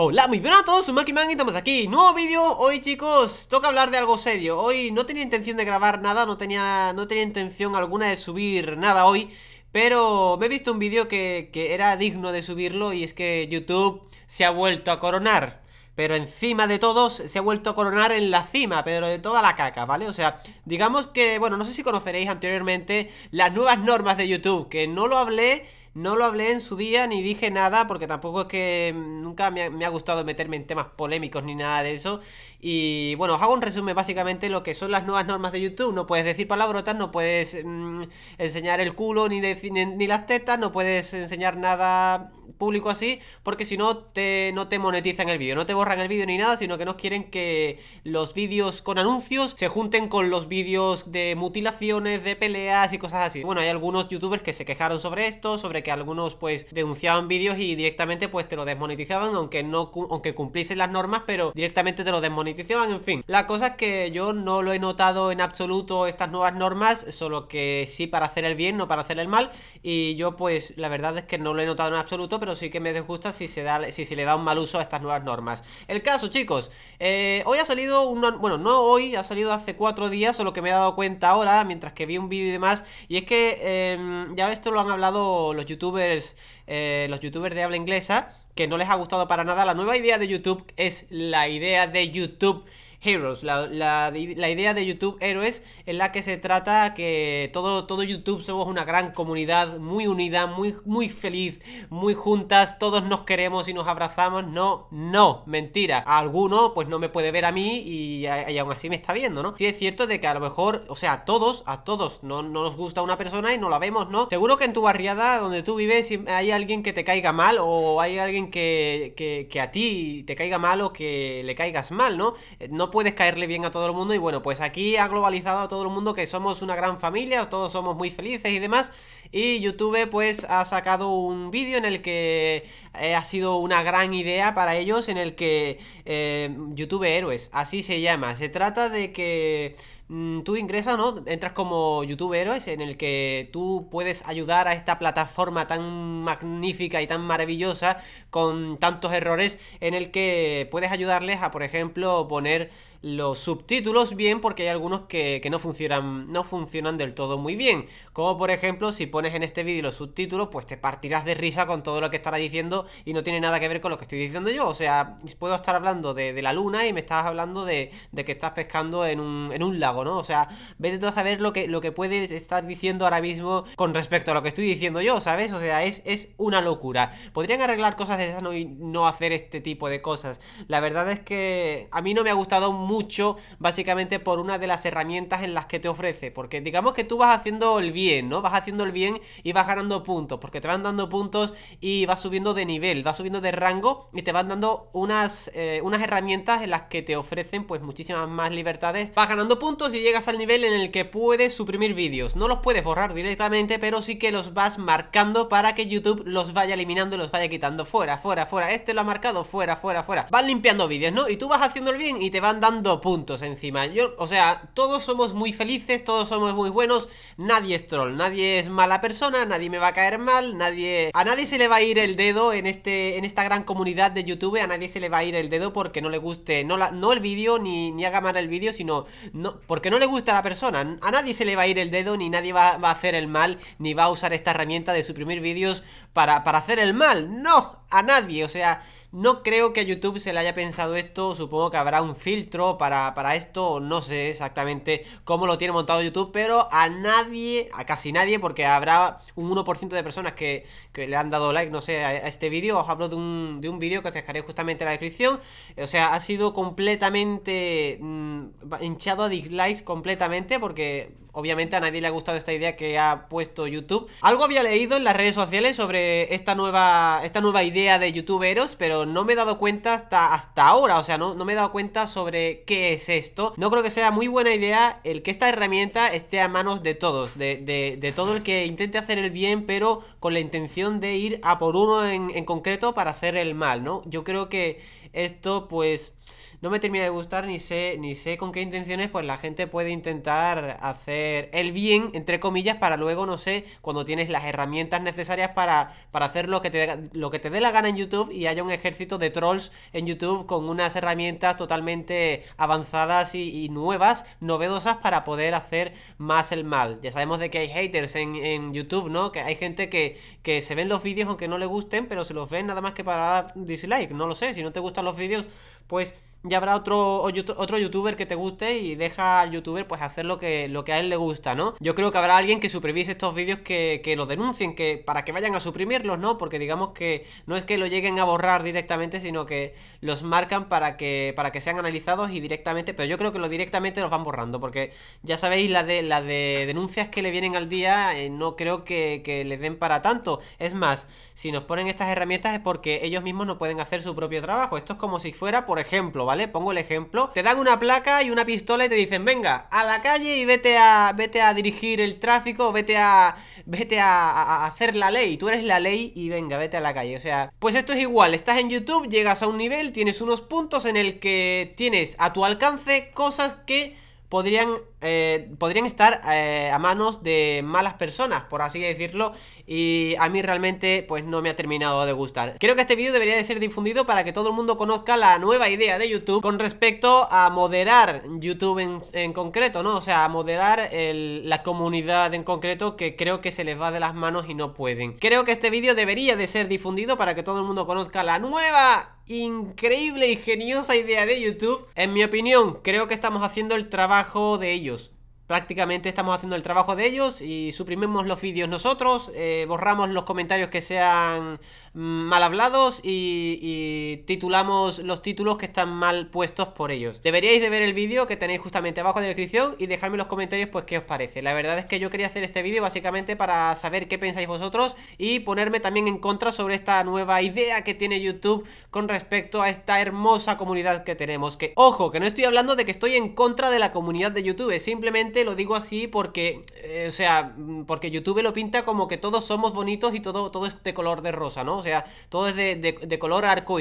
Hola, muy buenas a todos, soy Makiman y estamos aquí Nuevo vídeo, hoy chicos, toca hablar de algo serio Hoy no tenía intención de grabar nada, no tenía, no tenía intención alguna de subir nada hoy Pero me he visto un vídeo que, que era digno de subirlo y es que YouTube se ha vuelto a coronar pero encima de todos se ha vuelto a coronar en la cima, pero de toda la caca, ¿vale? O sea, digamos que, bueno, no sé si conoceréis anteriormente las nuevas normas de YouTube, que no lo hablé no lo hablé en su día ni dije nada porque tampoco es que mm, nunca me ha, gustado meterme en temas polémicos ni nada de eso. Y bueno, os hago un resumen básicamente lo que son las nuevas normas de YouTube. No puedes decir palabrotas, no puedes mm, enseñar el culo ni, ni, ni, las tetas, no puedes enseñar nada público así, porque si no te, no te monetizan el vídeo, no te borran el vídeo ni nada, sino que no quieren que los vídeos con anuncios se junten con los vídeos de mutilaciones, de peleas y cosas así. Bueno, hay algunos youtubers que se quejaron sobre esto, sobre que algunos pues denunciaban vídeos y directamente pues te lo desmonetizaban, aunque no aunque cumpliesen las normas, pero directamente te lo desmonetizaban, en fin. La cosa es que yo no lo he notado en absoluto estas nuevas normas, solo que sí para hacer el bien, no para hacer el mal, y yo pues la verdad es que no lo he notado en absoluto, pero sí que me disgusta si se, da, si se le da un mal uso a estas nuevas normas. El caso, chicos, eh, hoy ha salido un... Bueno, no hoy, ha salido hace cuatro días, Solo que me he dado cuenta ahora, mientras que vi un vídeo y demás, y es que em, ya esto lo han hablado los youtubers, eh, los youtubers de habla inglesa, que no les ha gustado para nada. La nueva idea de YouTube es la idea de YouTube Heroes, la, idea de YouTube Héroes en la que se trata que todo, todo YouTube somos una gran comunidad, muy unida, muy, muy feliz, muy juntas, todos nos queremos y nos abrazamos. No, no, mentira. A alguno pues no me puede ver a mí y, aún así me está viendo, ¿no? Sí es cierto de que a lo mejor, o sea, a todos, a todos, no, nos gusta una persona y no la vemos, ¿no? Seguro que en tu barriada donde tú vives hay alguien que te caiga mal o hay alguien que, que, que a ti te caiga mal o que le caigas mal, ¿no? Eh, no puedes caerle bien a todo el mundo y bueno, pues aquí ha globalizado a todo el mundo que somos una gran familia, todos somos muy felices y demás y YouTube pues ha sacado un vídeo en el que eh, ha sido una gran idea para ellos en el que eh, YouTube Héroes, así se llama, se trata de que Mm, tú ingresas, ¿no? Entras como YouTube Héroes, en el que tú puedes ayudar a esta plataforma tan magnífica y tan maravillosa, con tantos errores, en el que puedes ayudarles a, por ejemplo, poner los subtítulos bien, porque hay algunos que, no funcionan, no funcionan del todo muy bien. Como por ejemplo, si pones en este vídeo los subtítulos, pues te partirás de risa con todo lo que estará diciendo y no tiene nada que ver con lo que estoy diciendo yo. O sea, puedo estar hablando de, la luna y me estás hablando de, que estás pescando en un, en un lago. ¿no? O sea, vete tú a saber lo que, lo que puedes estar diciendo ahora mismo con respecto a lo que estoy diciendo yo, ¿sabes? O sea, es, es una locura. Podrían arreglar cosas de esas no, y no hacer este tipo de cosas. La verdad es que a mí no me ha gustado mucho, básicamente por una de las herramientas en las que te ofrece. Porque digamos que tú vas haciendo el bien, ¿no? Vas haciendo el bien y vas ganando puntos, porque te van dando puntos y vas subiendo de nivel, vas subiendo de rango y te van dando unas, eh, unas herramientas en las que te ofrecen pues muchísimas más libertades. Vas ganando puntos si llegas al nivel en el que puedes suprimir vídeos. No los puedes borrar directamente, pero sí que los vas marcando para que YouTube los vaya eliminando y los vaya quitando fuera, fuera, fuera. Este lo ha marcado fuera, fuera, fuera. Van limpiando vídeos, ¿no? Y tú vas haciendo el bien y te van dando puntos encima. Yo, o sea, todos somos muy felices, todos somos muy buenos. Nadie es troll, nadie es mala persona, nadie me va a caer mal, nadie... A nadie se le va a ir el dedo en, este, en esta gran comunidad de YouTube, a nadie se le va a ir el dedo porque no le guste, no, la, no el vídeo, ni, ni haga mal el vídeo, sino... No, porque no le gusta a la persona. A nadie se le va a ir el dedo, ni nadie va, a hacer el mal, ni va a usar esta herramienta de suprimir vídeos para, para hacer el mal. No, a nadie. O sea, no creo que a YouTube se le haya pensado esto. Supongo que habrá un filtro para, esto. No sé exactamente cómo lo tiene montado YouTube, pero a nadie, a casi nadie, porque habrá un 1% de personas que, le han dado like, no sé, a, este vídeo. Os hablo de un, vídeo que os dejaré justamente en la descripción. O sea, ha sido completamente mm, hinchado a dislikes completamente porque obviamente a nadie le ha gustado esta idea que ha puesto YouTube. Algo había leído en las redes sociales sobre esta nueva, esta nueva idea de youtuberos, pero no me he dado cuenta hasta, hasta ahora, o sea, no, me he dado cuenta sobre qué es esto. No creo que sea muy buena idea el que esta herramienta esté a manos de todos, de, todo el que intente hacer el bien, pero con la intención de ir a por uno en, en concreto para hacer el mal, ¿no? Yo creo que esto pues no me termina de gustar ni sé, ni sé con qué intenciones pues la gente puede intentar hacer el bien, entre comillas, para luego, no sé, cuando tienes las herramientas necesarias para, para hacer lo que, te, lo que te dé la gana en YouTube y haya un ejército de trolls en YouTube con unas herramientas totalmente avanzadas y, nuevas, novedosas para poder hacer más el mal. Ya sabemos de que hay haters en, en YouTube, ¿no? Que hay gente que, que se ven los vídeos aunque no le gusten, pero se los ven nada más que para dar dislike. No lo sé, si no te gustan los vídeos, pues ya habrá otro, otro youtuber que te guste y deja al youtuber pues hacer lo que, lo que a él le gusta, ¿no? Yo creo que habrá alguien que supervise estos vídeos que, que los denuncien, que para que vayan a suprimirlos, ¿no? Porque digamos que no es que lo lleguen a borrar directamente, sino que los marcan para que, para que sean analizados y directamente, pero yo creo que lo directamente los van borrando, porque ya sabéis, la de, denuncias que le vienen al día, eh, no creo que, que les den para tanto. Es más, si nos ponen estas herramientas es porque ellos mismos no pueden hacer su propio trabajo. Esto es como si fuera, por ejemplo, ¿vale? Pongo el ejemplo. Te dan una placa y una pistola y te dicen, venga, a la calle y vete a, vete a dirigir el tráfico, vete a, vete a, a hacer la ley. Tú eres la ley y venga, vete a la calle. O sea, pues esto es igual. Estás en YouTube, llegas a un nivel, tienes unos puntos en el que tienes a tu alcance cosas que podrían, eh, podrían estar eh, a manos de malas personas, por así decirlo, y a mí realmente pues no me ha terminado de gustar. Creo que este vídeo debería de ser difundido para que todo el mundo conozca la nueva idea de YouTube con respecto a moderar YouTube en, concreto, ¿no? O sea, a moderar la comunidad en concreto que creo que se les va de las manos y no pueden. Creo que este vídeo debería de ser difundido para que todo el mundo conozca la nueva increíble ingeniosa idea de YouTube. En mi opinión, creo que estamos haciendo el trabajo de ellos prácticamente estamos haciendo el trabajo de ellos y suprimimos los vídeos nosotros, eh, borramos los comentarios que sean mal hablados y, titulamos los títulos que están mal puestos por ellos. Deberíais de ver el vídeo que tenéis justamente abajo de la descripción y dejarme en los comentarios pues qué os parece. La verdad es que yo quería hacer este vídeo básicamente para saber qué pensáis vosotros y ponerme también en contra sobre esta nueva idea que tiene YouTube con respecto a esta hermosa comunidad que tenemos. Que ojo, que no estoy hablando de que estoy en contra de la comunidad de YouTube, es simplemente lo digo así porque, eh, o sea, mm, porque YouTube lo pinta como que todos somos bonitos y todo, todo es de color de rosa, ¿no? O sea, todo es de, color arco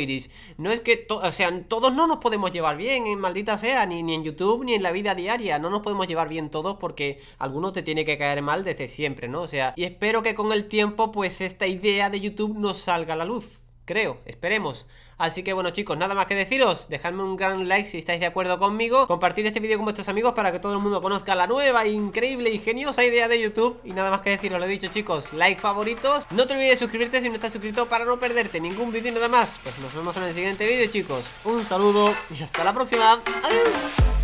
No es que, o sea, todos no nos podemos llevar bien, eh, maldita sea, ni, ni en YouTube ni en la vida diaria. No nos podemos llevar bien todos porque alguno te tiene que caer mal desde siempre, ¿no? O sea, y espero que con el tiempo, pues esta idea de YouTube nos salga a la luz creo, esperemos. Así que bueno chicos, nada más que deciros, dejadme un gran like si estáis de acuerdo conmigo, compartir este vídeo con vuestros amigos para que todo el mundo conozca la nueva, increíble y geniosa idea de YouTube. Y nada más que deciros, lo he dicho chicos, like favoritos, no te olvides de suscribirte si no estás suscrito para no perderte ningún vídeo y nada más. Pues nos vemos en el siguiente vídeo chicos, un saludo y hasta la próxima, adiós.